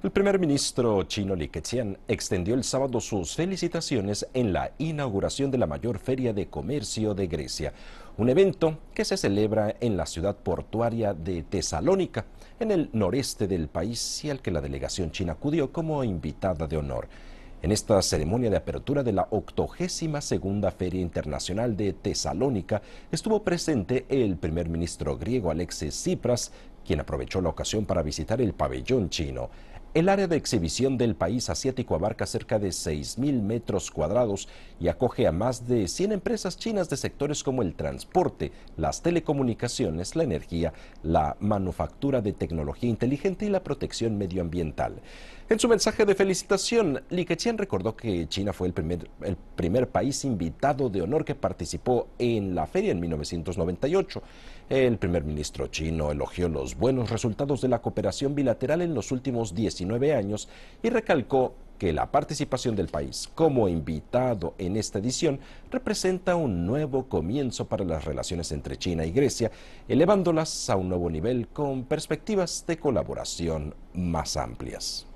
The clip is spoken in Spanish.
El primer ministro chino Li Keqiang extendió el sábado sus felicitaciones en la inauguración de la mayor feria de comercio de Grecia, un evento que se celebra en la ciudad portuaria de Tesalónica, en el noreste del país y al que la delegación china acudió como invitada de honor. En esta ceremonia de apertura de la 82 Feria Internacional de Tesalónica estuvo presente el primer ministro griego Alexis Tsipras, quien aprovechó la ocasión para visitar el pabellón chino. El área de exhibición del país asiático abarca cerca de 6.000 metros cuadrados y acoge a más de 100 empresas chinas de sectores como el transporte, las telecomunicaciones, la energía, la manufactura de tecnología inteligente y la protección medioambiental. En su mensaje de felicitación, Li Keqiang recordó que China fue el primer, el primer país invitado de honor que participó en la feria en 1998. El primer ministro chino elogió los buenos resultados de la cooperación bilateral en los últimos 10 años y recalcó que la participación del país como invitado en esta edición representa un nuevo comienzo para las relaciones entre China y Grecia, elevándolas a un nuevo nivel con perspectivas de colaboración más amplias.